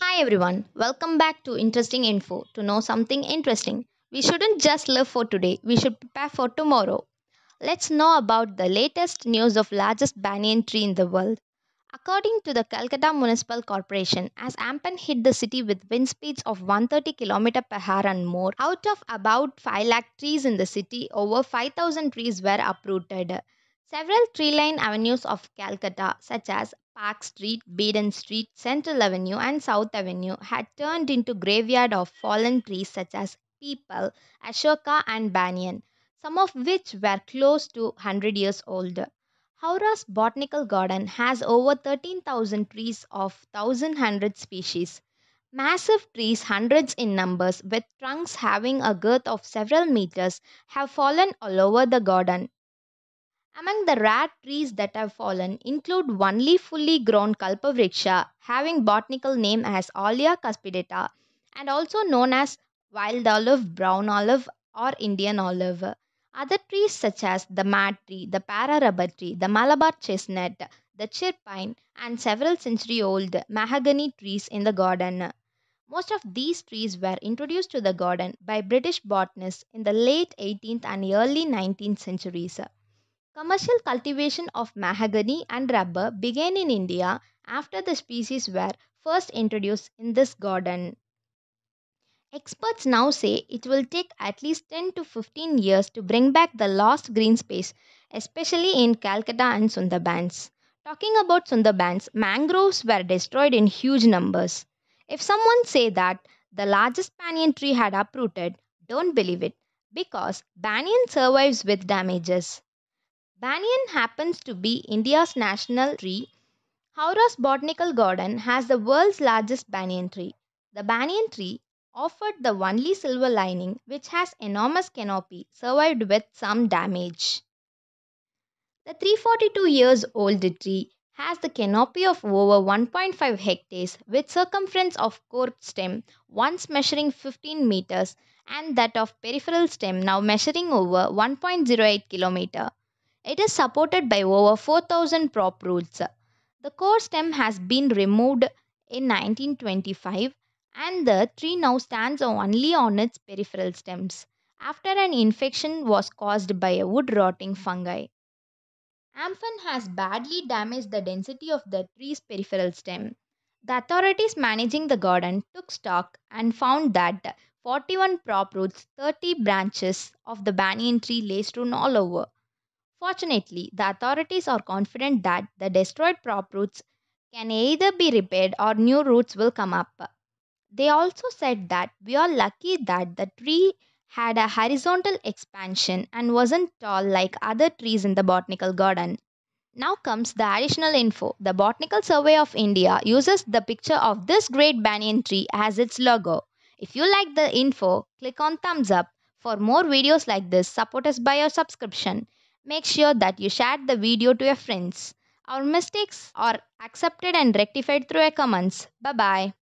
Hi everyone, welcome back to Interesting Info. To know something interesting, we shouldn't just live for today, we should prepare for tomorrow. Let's know about the latest news of largest banyan tree in the world. According to the Calcutta Municipal Corporation, as Ampan hit the city with wind speeds of 130 km per hour and more, out of about 5 lakh trees in the city, over 5,000 trees were uprooted. Several tree-line avenues of Calcutta, such as Park Street, Baden Street, Central Avenue and South Avenue had turned into graveyard of fallen trees such as Peepal, Ashoka and Banyan, some of which were close to 100 years old. Howrah's Botanical Garden has over 13,000 trees of 1,100 species. Massive trees, hundreds in numbers, with trunks having a girth of several meters, have fallen all over the garden. Among the rare trees that have fallen include one fully grown Kalpavriksha, having botanical name as Olea cuspidata, and also known as wild olive, brown olive, or Indian olive. Other trees such as the mad tree, the para rubber tree, the Malabar chestnut, the chir pine, and several century old mahogany trees in the garden. Most of these trees were introduced to the garden by British botanists in the late 18th and early 19th centuries. Commercial cultivation of mahogany and rubber began in India after the species were first introduced in this garden. Experts now say it will take at least 10 to 15 years to bring back the lost green space, especially in Calcutta and Sundarbans. Talking about Sundarbans, mangroves were destroyed in huge numbers. If someone say that the largest banyan tree had uprooted, don't believe it because banyan survives with damages. Banyan happens to be India's national tree. Howrah's Botanical Garden has the world's largest banyan tree. The banyan tree offered the only silver lining which has enormous canopy survived with some damage. The 342 years old tree has the canopy of over 1.5 hectares with circumference of core stem once measuring 15 meters and that of peripheral stem now measuring over 1.08 kilometer. It is supported by over 4000 prop rules. The core stem has been removed in 1925 and the tree now stands only on its peripheral stems after an infection was caused by a wood rotting fungi. Amphan has badly damaged the density of the tree's peripheral stem. The authorities managing the garden took stock and found that 41 prop roots, 30 branches of the banyan tree lay strewn all over. Fortunately, the authorities are confident that the destroyed prop routes can either be repaired or new routes will come up. They also said that we are lucky that the tree had a horizontal expansion and wasn't tall like other trees in the botanical garden. Now comes the additional info. The Botanical Survey of India uses the picture of this great banyan tree as its logo. If you like the info, click on thumbs up. For more videos like this, support us by your subscription. Make sure that you share the video to your friends. Our mistakes are accepted and rectified through your comments. Bye bye.